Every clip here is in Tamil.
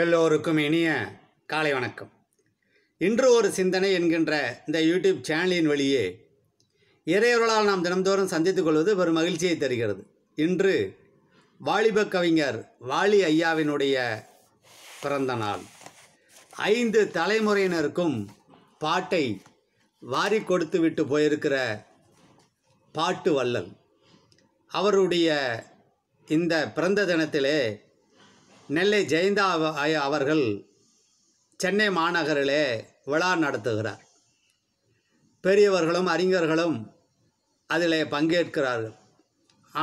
எல்லோருக்கும் இனிய காலை வணக்கம் இன்று ஒரு சிந்தனை என்கின்ற இந்த யூடியூப் சேனலின் வழியே இறையவர்களால் நாம் தினம்தோறும் சந்தித்துக் கொள்வது ஒரு மகிழ்ச்சியை தருகிறது இன்று வாலிப கவிஞர் வாலி ஐயாவினுடைய பிறந்த நாள் ஐந்து தலைமுறையினருக்கும் பாட்டை வாரி கொடுத்து விட்டு போயிருக்கிற பாட்டு வல்லல் அவருடைய இந்த பிறந்த தினத்திலே நெல்லை ஜெயந்தா அவர்கள் சென்னை மாநகரிலே விழா நடத்துகிறார் பெரியவர்களும் அறிஞர்களும் அதிலே பங்கேற்கிறார்கள்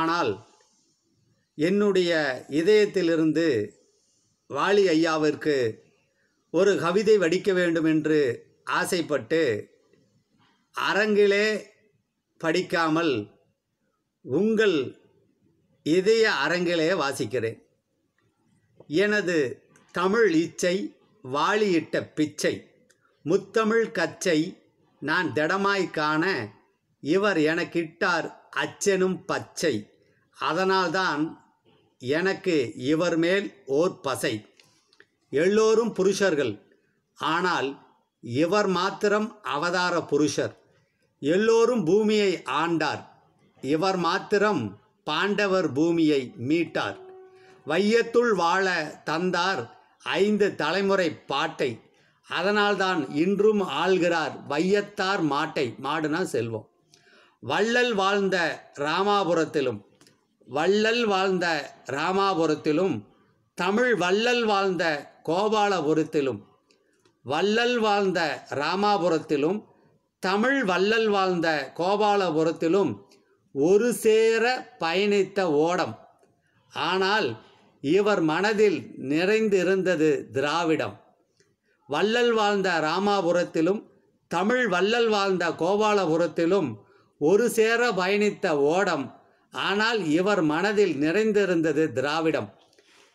ஆனால் என்னுடைய இதயத்திலிருந்து வாலி ஐயாவிற்கு ஒரு கவிதை வடிக்க வேண்டும் என்று ஆசைப்பட்டு அரங்கிலே படிக்காமல் உங்கள் இதய அரங்கிலே வாசிக்கிறேன் எனது தமிழ் இச்சை வாளியிட்ட பிச்சை முத்தமிழ் கச்சை நான் திடமாய் காண இவர் எனக்கிட்டார் அச்செனும் பச்சை அதனால்தான் எனக்கு இவர் மேல் ஓர் பசை எல்லோரும் புருஷர்கள் ஆனால் இவர் மாத்திரம் அவதார புருஷர் எல்லோரும் பூமியை ஆண்டார் இவர் மாத்திரம் பாண்டவர் பூமியை மீட்டார் வையத்துள் வாழ தந்தார் ஐந்து தலைமுறை பாட்டை அதனால்தான் இன்றும் ஆள்கிறார் வையத்தார் மாட்டை மாடுனா செல்வம் வள்ளல் வாழ்ந்த ராமாபுரத்திலும் வள்ளல் வாழ்ந்த ராமாபுரத்திலும் தமிழ் வள்ளல் வாழ்ந்த கோபாலபுரத்திலும் வள்ளல் வாழ்ந்த ராமாபுரத்திலும் தமிழ் வள்ளல் வாழ்ந்த கோபாலபுரத்திலும் ஒரு சேர பயணித்த ஓடம் ஆனால் இவர் மனதில் நிறைந்திருந்தது திராவிடம் வள்ளல் வாழ்ந்த ராமாபுரத்திலும் தமிழ் வள்ளல் வாழ்ந்த கோபாலபுரத்திலும் ஒரு சேர பயணித்த ஓடம் ஆனால் இவர் மனதில் நிறைந்திருந்தது திராவிடம்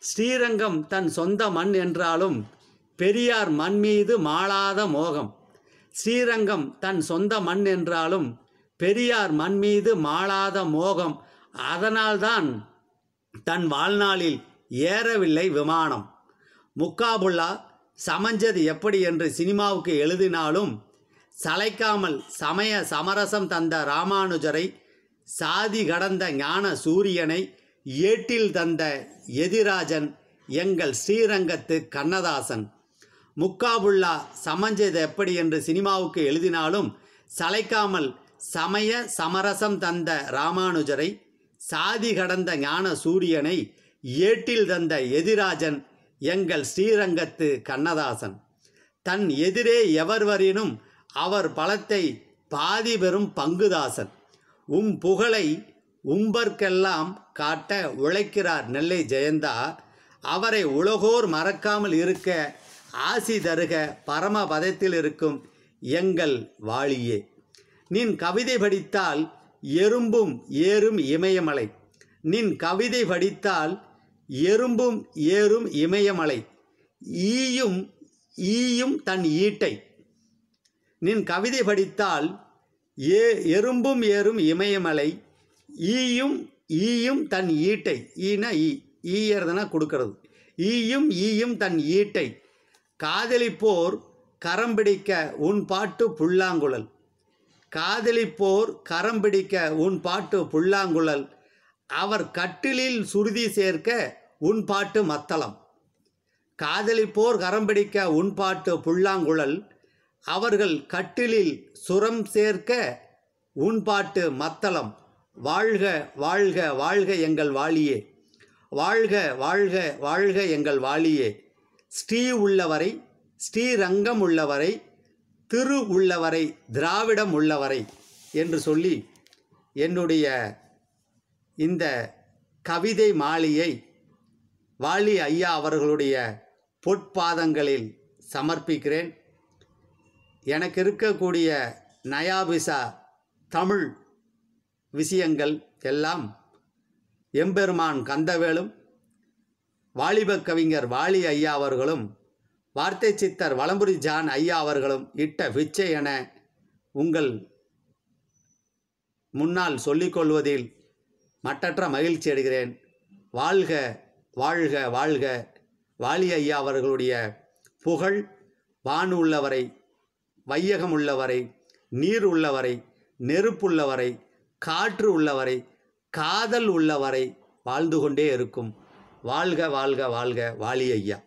ஸ்ரீரங்கம் தன் சொந்த மண் என்றாலும் பெரியார் மண் மீது மாளாத மோகம் ஸ்ரீரங்கம் தன் சொந்த மண் என்றாலும் பெரியார் மண் மீது மாளாத மோகம் அதனால்தான் தன் வாழ்நாளில் ஏறவில்லை விமானம் முக்காபுல்லா சமஞ்சது எப்படி என்று சினிமாவுக்கு எழுதினாலும் சளைக்காமல் சமய சமரசம் தந்த ராமானுஜரை சாதி கடந்த ஞான சூரியனை ஏட்டில் தந்த எதிராஜன் எங்கள் ஸ்ரீரங்கத்து கண்ணதாசன் முக்காபுல்லா சமஞ்சது எப்படி என்று சினிமாவுக்கு எழுதினாலும் சளைக்காமல் சமய சமரசம் தந்த ராமானுஜரை சாதி கடந்த ஞான சூரியனை ஏட்டில் தந்த எதிராஜன் எங்கள் ஸ்ரீரங்கத்து கண்ணதாசன் தன் எதிரே எவர்வரினும் அவர் பலத்தை பாதி பெறும் பங்குதாசன் உம் புகழை உம்பர்க்கெல்லாம் காட்ட உழைக்கிறார் நெல்லை ஜெயந்தா அவரை உலகோர் மறக்காமல் இருக்க ஆசி தருக பரமபதத்தில் இருக்கும் எங்கள் வாழியே நின் கவிதை படித்தால் எறும்பும் ஏறும் இமயமலை நின் கவிதை படித்தால் எறும்பும் ஏறும் இமயமலை ஈயும் ஈயும் தன் ஈட்டை நின் கவிதை படித்தால் ஏ எறும்பும் ஏறும் இமயமலை ஈயும் ஈயும் தன் ஈட்டை ஈனா ஈ ஈயறதுனா கொடுக்கறது ஈயும் ஈயும் தன் ஈட்டை காதலிப்போர் கரம் பிடிக்க உன் பாட்டு புல்லாங்குழல் காதலிப்போர் கரம் பிடிக்க உன் பாட்டு புல்லாங்குழல் அவர் கட்டிலில் சுருதி சேர்க்க உன் பாட்டு மத்தளம் காதலிப்போர் கரம்பிடிக்க உன் பாட்டு புல்லாங்குழல் அவர்கள் கட்டிலில் சுரம் சேர்க்க உன் பாட்டு மத்தளம் வாழ்க வாழ்க வாழ்க எங்கள் வாழியே வாழ்க வாழ்க வாழ்க எங்கள் வாழியே ஸ்ரீ உள்ளவரை ஸ்ரீரங்கம் உள்ளவரை திரு உள்ளவரை திராவிடம் உள்ளவரை என்று சொல்லி என்னுடைய இந்த கவிதை மாலையை வாலி ஐயா அவர்களுடைய பொற்பாதங்களில் சமர்ப்பிக்கிறேன் எனக்கு இருக்கக்கூடிய நயாபிசா தமிழ் விஷயங்கள் எல்லாம் எம்பெருமான் கந்தவேலும் வாலிப கவிஞர் வாலி ஐயா அவர்களும் வார்த்தை சித்தர் வளம்புரி ஜான் ஐயா அவர்களும் இட்ட பிச்சை என உங்கள் முன்னால் சொல்லிக்கொள்வதில் மட்டற்ற மகிழ்ச்சி அடைகிறேன் வாழ்க வாழ்க வாழ்க வாலி ஐயா அவர்களுடைய புகழ் வானு உள்ளவரை வையகம் உள்ளவரை நீர் உள்ளவரை நெருப்பு உள்ளவரை காற்று உள்ளவரை காதல் உள்ளவரை வாழ்ந்து கொண்டே இருக்கும் வாழ்க வாழ்க வாழ்க வாலி ஐயா